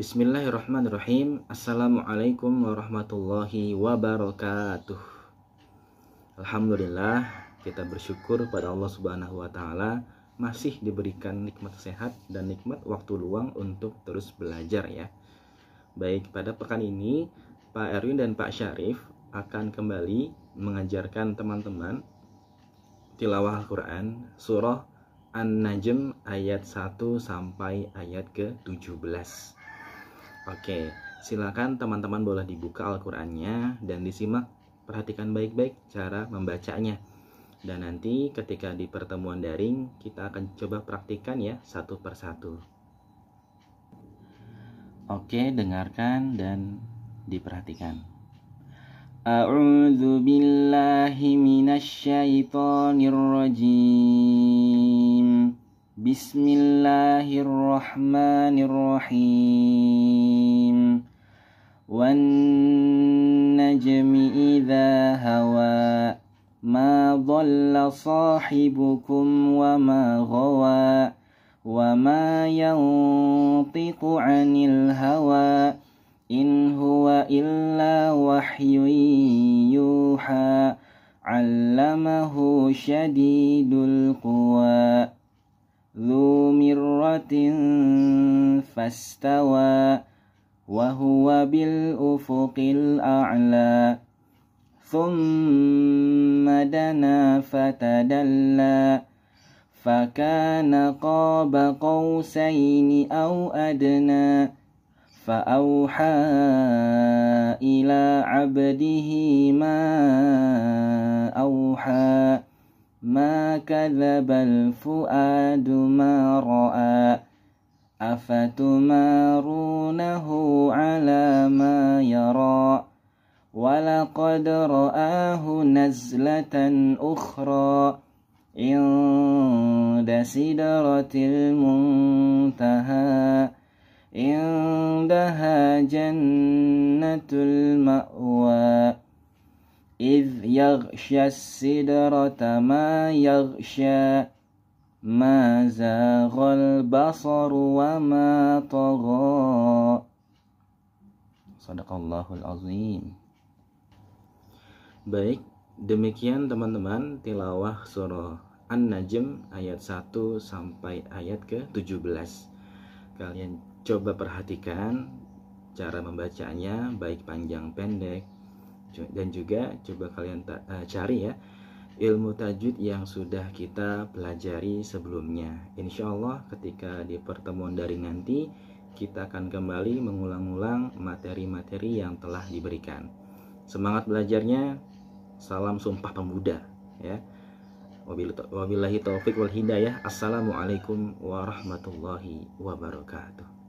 Bismillahirrahmanirrahim Assalamualaikum warahmatullahi wabarakatuh Alhamdulillah kita bersyukur pada Allah subhanahu wa ta'ala Masih diberikan nikmat sehat dan nikmat waktu luang untuk terus belajar ya Baik pada pekan ini Pak Erwin dan Pak Syarif akan kembali mengajarkan teman-teman tilawah Al-Quran surah An-Najm ayat 1 sampai ayat ke-17 Oke silakan teman-teman boleh dibuka Al-Qurannya dan disimak perhatikan baik-baik cara membacanya dan nanti ketika di pertemuan daring kita akan coba praktikan ya satu per satu Oke dengarkan dan diperhatikan أعوذ بالله من الشيطان الرجيم بسم الله الرحمن الرحيم والنجم إذا هوى ما ضل صاحبكم وما غوى وما ينطق عن الهوى إن هو إلا وحي يوحى علمه شديد القوى ذو مرة فاستوى وهو بالأفق الأعلى ثم دنا فتدلى فكان قاب قوسين أو أدنى فأوحى إلى عبده ما أوحى ما كذب الفؤاد ما رأى أفتمارونه على ما يرى ولقد رآه نزلة أخرى عند سدرة المنتهى جنة المأوى إذ يغشى السدرة ما يغشى ما زاغ البصر وما طغى صدق Allahul Azim Baik, demikian teman-teman tilawah surah An-Najm ayat 1 sampai ayat ke-17. Kalian coba perhatikan cara membacanya baik panjang pendek dan juga coba kalian eh, cari ya ilmu tajwid yang sudah kita pelajari sebelumnya. Insya Allah ketika di pertemuan dari nanti kita akan kembali mengulang-ulang materi-materi yang telah diberikan. Semangat belajarnya, salam sumpah pemuda ya. Wabillahi taufik wal hidayah. Assalamualaikum warahmatullahi wabarakatuh.